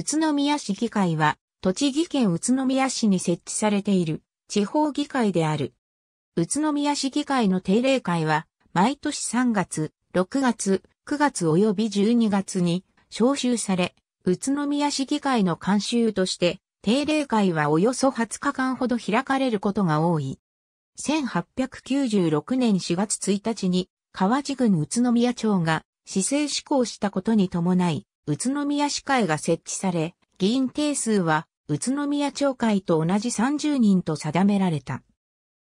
宇都宮市議会は、栃木県宇都宮市に設置されている地方議会である。宇都宮市議会の定例会は、毎年3月、6月、9月及び12月に招集され、宇都宮市議会の監修として、定例会はおよそ20日間ほど開かれることが多い。1896年4月1日に、川地郡宇都宮町が市政施行したことに伴い、宇都宮市会が設置され、議員定数は宇都宮町会と同じ30人と定められた。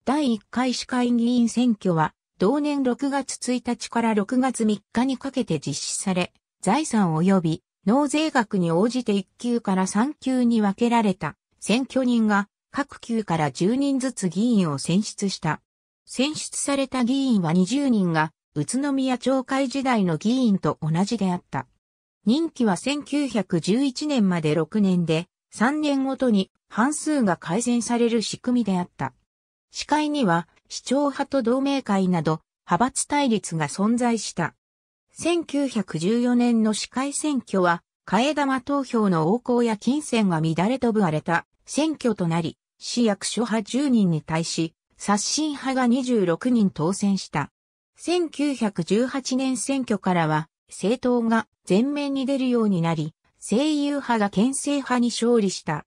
第1回市会議員選挙は、同年6月1日から6月3日にかけて実施され、財産及び納税額に応じて1級から3級に分けられた選挙人が各級から10人ずつ議員を選出した。選出された議員は20人が宇都宮町会時代の議員と同じであった。任期は1911年まで6年で、3年ごとに半数が改善される仕組みであった。司会には市長派と同盟会など派閥対立が存在した。1914年の司会選挙は、替え玉投票の横行や金銭が乱れ飛ぶ荒れた選挙となり、市役所派10人に対し、刷新派が26人当選した。1918年選挙からは、政党が前面に出るようになり、声優派が県政派に勝利した。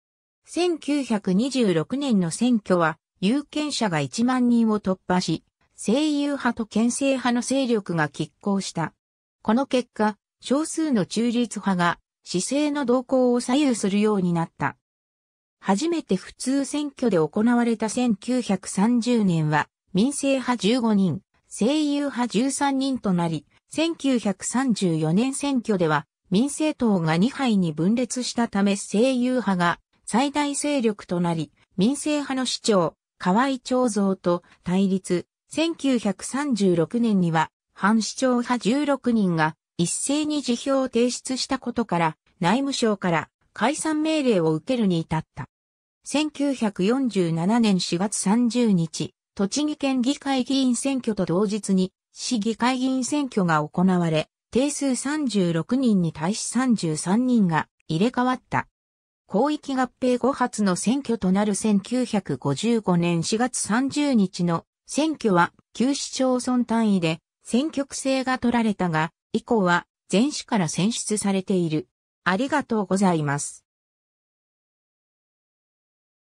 1926年の選挙は、有権者が1万人を突破し、声優派と県政派の勢力が拮抗した。この結果、少数の中立派が、市政の動向を左右するようになった。初めて普通選挙で行われた1930年は、民政派15人、声優派13人となり、1934年選挙では民政党が2敗に分裂したため政友派が最大勢力となり、民政派の市長、河合長造と対立、1936年には反市長派16人が一斉に辞表を提出したことから内務省から解散命令を受けるに至った。1947年4月30日、栃木県議会議員選挙と同日に市議会議員選挙が行われ、定数36人に対し33人が入れ替わった。広域合併後発の選挙となる1955年4月30日の選挙は旧市町村単位で選挙区制が取られたが、以降は全市から選出されている。ありがとうございます。